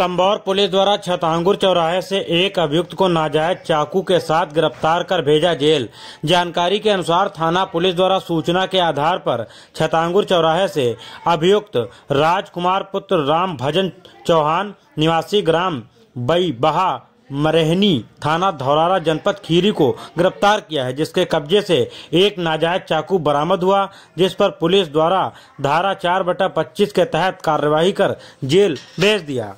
तंबौर police द्वारा छतांगुर चौराहे से एक अभियुक्त को नाजायज चाकू के साथ गिरफ्तार कर भेजा जेल जानकारी के अनुसार थाना पुलिस द्वारा सूचना के आधार पर छतांगुर चौराहे से अभियुक्त राजकुमार पुत्र राम भजन चौहान निवासी ग्राम बई बहा मरहनी थाना धौरारा जनपद खीरी को गिरफ्तार किया है जिसके कब्जे से एक नाजायज चाकू बरामद हुआ जिस पर पुलिस द्वारा धारा चार बटा पच्चीस के तहत कार्यवाही कर जेल भेज दिया